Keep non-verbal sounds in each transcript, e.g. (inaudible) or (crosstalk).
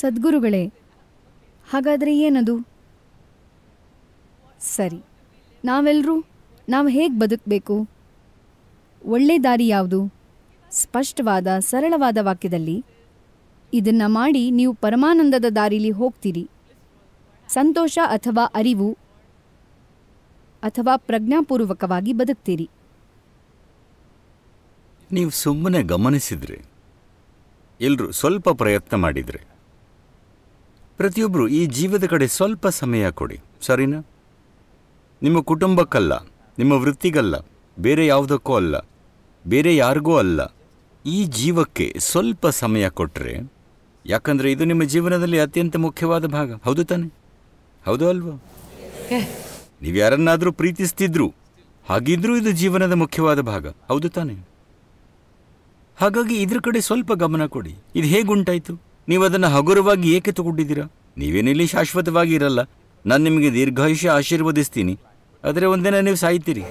ಸದ್ಗುರುಗಳೇ ಹಾಗಾದರೆ ಏನದು ಸರಿ ನಾವೆಲ್ಲರೂ ನಾವು ಹೇಗೆ ಬದುಕಬೇಕು ಒಳ್ಳೆ ದಾರಿ ಯಾವುದು ಸ್ಪಷ್ಟವಾದ ಸರಳವಾದ ವಾಕ್ಯದಲ್ಲಿ ಇದನ್ನು ಮಾಡಿ ನೀವು ಪರಮಾನಂದದ ದಾರಿಲಿ ಹೋಗ್ತೀರಿ ಸಂತೋಷ ಅಥವಾ ಅರಿವು ಅಥವಾ ಪ್ರಜ್ಞಾಪೂರ್ವಕವಾಗಿ ಬದುಕ್ತೀರಿ ನೀವು ಸುಮ್ಮನೆ ಗಮನಿಸಿದ್ರೆ ಎಲ್ಲರೂ ಸ್ವಲ್ಪ ಪ್ರಯತ್ನ ಮಾಡಿದರೆ ಪ್ರತಿಯೊಬ್ಬರು ಈ ಜೀವದ ಕಡೆ ಸ್ವಲ್ಪ ಸಮಯ ಕೊಡಿ ಸರಿನಾ ನಿಮ್ಮ ಕುಟುಂಬಕ್ಕಲ್ಲ ನಿಮ್ಮ ವೃತ್ತಿಗಲ್ಲ ಬೇರೆ ಯಾವುದಕ್ಕೂ ಅಲ್ಲ ಬೇರೆ ಯಾರಿಗೂ ಅಲ್ಲ ಈ ಜೀವಕ್ಕೆ ಸ್ವಲ್ಪ ಸಮಯ ಕೊಟ್ಟರೆ ಯಾಕಂದರೆ ಇದು ನಿಮ್ಮ ಜೀವನದಲ್ಲಿ ಅತ್ಯಂತ ಮುಖ್ಯವಾದ ಭಾಗ ಹೌದು ತಾನೆ ಹೌದು ಅಲ್ವಾ ನೀವು ಯಾರನ್ನಾದರೂ ಪ್ರೀತಿಸ್ತಿದ್ರು ಹಾಗಿದ್ರೂ ಇದು ಜೀವನದ ಮುಖ್ಯವಾದ ಭಾಗ ಹೌದು ತಾನೆ ಹಾಗಾಗಿ ಇದ್ರ ಕಡೆ ಸ್ವಲ್ಪ ಗಮನ ಕೊಡಿ ಇದು ಹೇಗುಂಟಾಯಿತು ನೀವು ಅದನ್ನು ಹಗುರವಾಗಿ ಏಕೆ ತಗೊಂಡಿದ್ದೀರಾ ನೀವೇನಿಲ್ಲಿ ಶಾಶ್ವತವಾಗಿ ಇರಲ್ಲ ನಾನು ನಿಮಗೆ ದೀರ್ಘಾಯುಷ್ಯ ಆಶೀರ್ವದಿಸ್ತೀನಿ ಆದರೆ ಒಂದಿನ ನೀವು ಸಾಯ್ತೀರಿ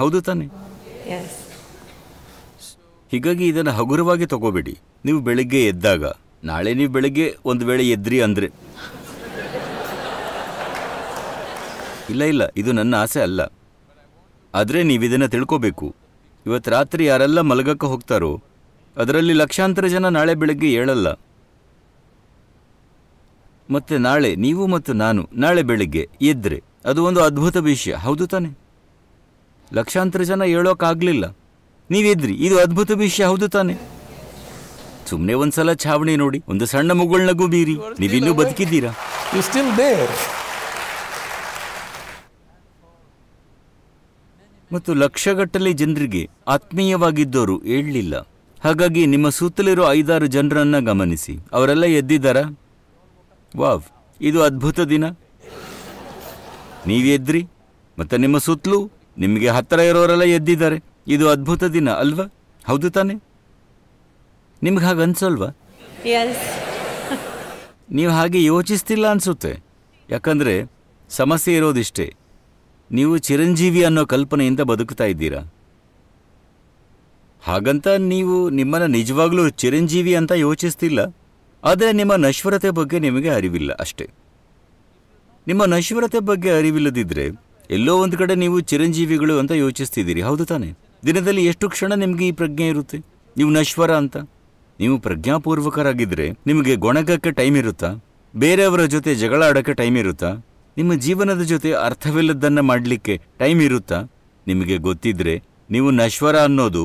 ಹೌದು ತಾನೆ ಹೀಗಾಗಿ ಇದನ್ನು ಹಗುರವಾಗಿ ತಗೋಬೇಡಿ ನೀವು ಬೆಳಿಗ್ಗೆ ಎದ್ದಾಗ ನಾಳೆ ನೀವು ಬೆಳಿಗ್ಗೆ ಒಂದು ವೇಳೆ ಎದ್ರಿ ಅಂದರೆ ಇಲ್ಲ ಇಲ್ಲ ಇದು ನನ್ನ ಆಸೆ ಅಲ್ಲ ಆದರೆ ನೀವು ಇದನ್ನು ತಿಳ್ಕೋಬೇಕು ಇವತ್ತು ರಾತ್ರಿ ಯಾರೆಲ್ಲ ಮಲಗಕ್ಕೆ ಹೋಗ್ತಾರೋ ಅದರಲ್ಲಿ ಲಕ್ಷಾಂತರ ಜನ ನಾಳೆ ಬೆಳಗ್ಗೆ ಏಳಲ್ಲ ಮತ್ತೆ ನಾಳೆ ನೀವು ಮತ್ತು ನಾನು ನಾಳೆ ಬೆಳಿಗ್ಗೆ ಎದ್ರೆ ಅದು ಒಂದು ಅದ್ಭುತ ವಿಷಯ ಹೌದು ತಾನೆ ಲಕ್ಷಾಂತರ ಜನ ಹೇಳೋಕ್ಕಾಗಲಿಲ್ಲ ನೀವೆದ್ರಿ ಇದು ಅದ್ಭುತ ವಿಷಯ ಹೌದು ತಾನೆ ಸುಮ್ಮನೆ ಒಂದ್ಸಲ ಛಾವಣಿ ನೋಡಿ ಒಂದು ಸಣ್ಣ ಮುಗುಳ್ನಗೂ ಬೀರಿ ನೀವಿನ್ನೂ ಬದುಕಿದ್ದೀರಾ ಮತ್ತು ಲಕ್ಷಗಟ್ಟಲೆ ಜನರಿಗೆ ಆತ್ಮೀಯವಾಗಿದ್ದವರು ಹೇಳಲಿಲ್ಲ ಹಾಗಾಗಿ ನಿಮ್ಮ ಸುತ್ತಲಿರೋ ಐದಾರು ಜನರನ್ನು ಗಮನಿಸಿ ಅವರೆಲ್ಲ ಎದ್ದಿದ್ದಾರಾ ವಾವ್ ಇದು ಅದ್ಭುತ ದಿನ ಎದ್ರಿ ಮತ್ತೆ ನಿಮ್ಮ ಸುತ್ತಲೂ ನಿಮಗೆ ಹತ್ತಿರ ಇರೋರೆಲ್ಲ ಎದ್ದಿದ್ದಾರೆ ಇದು ಅದ್ಭುತ ದಿನ ಅಲ್ವಾ ಹೌದು ತಾನೆ ನಿಮ್ಗೆ ಹಾಗೆ ಅನ್ಸಲ್ವಾ ನೀವು ಹಾಗೆ ಯೋಚಿಸ್ತಿಲ್ಲ ಅನ್ಸುತ್ತೆ ಯಾಕಂದ್ರೆ ಸಮಸ್ಯೆ ಇರೋದಿಷ್ಟೇ ನೀವು ಚಿರಂಜೀವಿ ಅನ್ನೋ ಕಲ್ಪನೆಯಿಂದ ಬದುಕ್ತಾ ಇದ್ದೀರಾ ಹಾಗಂತ ನೀವು ನಿಮ್ಮನ್ನು ನಿಜವಾಗ್ಲೂ ಚಿರಂಜೀವಿ ಅಂತ ಯೋಚಿಸ್ತಿಲ್ಲ ಆದರೆ ನಿಮ್ಮ ನಶ್ವರತೆ ಬಗ್ಗೆ ನಿಮಗೆ ಅರಿವಿಲ್ಲ ಅಷ್ಟೇ ನಿಮ್ಮ ನಶ್ವರತೆ ಬಗ್ಗೆ ಅರಿವಿಲ್ಲದಿದ್ರೆ ಎಲ್ಲೋ ಒಂದು ಕಡೆ ನೀವು ಚಿರಂಜೀವಿಗಳು ಅಂತ ಯೋಚಿಸ್ತಿದ್ದೀರಿ ಹೌದು ತಾನೆ ದಿನದಲ್ಲಿ ಎಷ್ಟು ಕ್ಷಣ ನಿಮಗೆ ಈ ಪ್ರಜ್ಞೆ ಇರುತ್ತೆ ನೀವು ನಶ್ವರ ಅಂತ ನೀವು ಪ್ರಜ್ಞಾಪೂರ್ವಕರಾಗಿದ್ದರೆ ನಿಮಗೆ ಗೊಣಗಕ್ಕೆ ಟೈಮ್ ಇರುತ್ತಾ ಬೇರೆಯವರ ಜೊತೆ ಜಗಳ ಆಡೋಕ್ಕೆ ಟೈಮ್ ಇರುತ್ತಾ ನಿಮ್ಮ ಜೀವನದ ಜೊತೆ ಅರ್ಥವಿಲ್ಲದ್ದನ್ನು ಮಾಡಲಿಕ್ಕೆ ಟೈಮ್ ಇರುತ್ತಾ ನಿಮಗೆ ಗೊತ್ತಿದ್ರೆ ನೀವು ನಶ್ವರ ಅನ್ನೋದು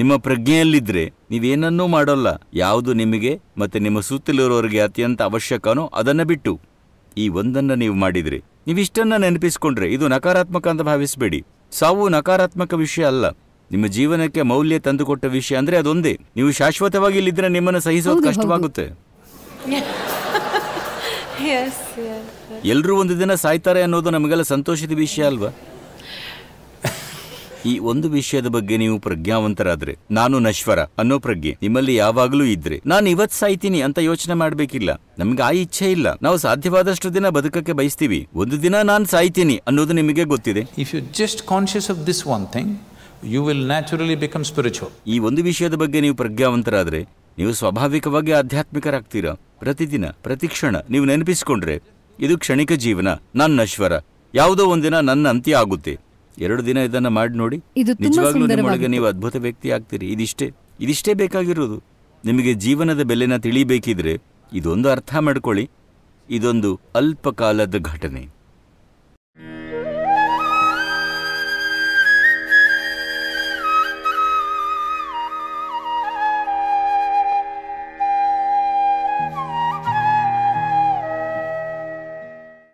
ನಿಮ್ಮ ಪ್ರಜ್ಞೆಯಲ್ಲಿದ್ದರೆ ನೀವೇನನ್ನೂ ಮಾಡೋಲ್ಲ ಯಾವುದು ನಿಮಗೆ ಮತ್ತೆ ನಿಮ್ಮ ಸುತ್ತಲಿರೋರಿಗೆ ಅತ್ಯಂತ ಅವಶ್ಯಕನೋ ಅದನ್ನು ಬಿಟ್ಟು ಈ ಒಂದನ್ನು ನೀವು ಮಾಡಿದರೆ ನೀವಿಷ್ಟನ್ನ ನೆನಪಿಸ್ಕೊಂಡ್ರೆ ಇದು ನಕಾರಾತ್ಮಕ ಅಂತ ಭಾವಿಸಬೇಡಿ ಸಾವು ನಕಾರಾತ್ಮಕ ವಿಷಯ ಅಲ್ಲ ನಿಮ್ಮ ಜೀವನಕ್ಕೆ ಮೌಲ್ಯ ತಂದುಕೊಟ್ಟ ವಿಷಯ ಅಂದರೆ ಅದೊಂದೇ ನೀವು ಶಾಶ್ವತವಾಗಿ ಇಲ್ಲಿದ್ರೆ ನಿಮ್ಮನ್ನು ಸಹಿಸೋದು ಕಷ್ಟವಾಗುತ್ತೆ (laughs) ಎಲ್ಲರೂ ಒಂದು ದಿನ ಸಾಯ್ತಾರೆ ಅನ್ನೋದು ನಮಗೆಲ್ಲ ಸಂತೋಷದ ವಿಷಯ ಅಲ್ವಾ ಈ ಒಂದು ವಿಷಯದ ಬಗ್ಗೆ ನೀವು ಪ್ರಜ್ಞಾವಂತರಾದ್ರೆ ನಾನು ನಶ್ವರ ಅನ್ನೋ ಪ್ರಜ್ಞೆ ನಿಮ್ಮಲ್ಲಿ ಯಾವಾಗಲೂ ಇದ್ರೆ ನಾನು ಇವತ್ ಸಾಯ್ತೀನಿ ಅಂತ ಯೋಚನೆ ಮಾಡ್ಬೇಕಿಲ್ಲ ನಮ್ಗೆ ಆ ಇಚ್ಛೆ ಇಲ್ಲ ನಾವು ಸಾಧ್ಯವಾದಷ್ಟು ದಿನ ಬದುಕಕ್ಕೆ ಬಯಸ್ತೀವಿ ಒಂದು ದಿನ ನಾನು ಸಾಯ್ತೀನಿ ಅನ್ನೋದು ನಿಮಗೆ ಗೊತ್ತಿದೆ if you just conscious of this one thing you will naturally become spiritual ಈ ಒಂದು ವಿಷಯದ ಬಗ್ಗೆ ನೀವು ಪ್ರಜ್ಞಾವಂತರಾದ್ರೆ ನೀವು ಸ್ವಾಭಾವಿಕವಾಗಿ ಆಧ್ಯಾತ್ಮಿಕರಾಗ್ತೀರಾ ಪ್ರತಿದಿನ ಪ್ರತಿ ಕ್ಷಣ ನೀವು ನೆನಪಿಸಿಕೊಂಡ್ರೆ ಇದು ಕ್ಷಣಿಕ ಜೀವನ ನನ್ನ ನಶ್ವರ ಯಾವುದೋ ಒಂದಿನ ನನ್ನ ಅಂತ್ಯ ಆಗುತ್ತೆ ಎರಡು ದಿನ ಇದನ್ನ ಮಾಡಿ ನೋಡಿ ನಿಜವಾಗ್ಲೂ ನಿಮ್ಮೊಳಗೆ ನೀವು ಅದ್ಭುತ ವ್ಯಕ್ತಿ ಆಗ್ತೀರಿ ಇದಿಷ್ಟೇ ಇದಿಷ್ಟೇ ಬೇಕಾಗಿರೋದು ನಿಮಗೆ ಜೀವನದ ಬೆಲೆನ ತಿಳಿಬೇಕಿದ್ರೆ ಇದೊಂದು ಅರ್ಥ ಮಾಡ್ಕೊಳ್ಳಿ ಇದೊಂದು ಅಲ್ಪಕಾಲದ ಘಟನೆ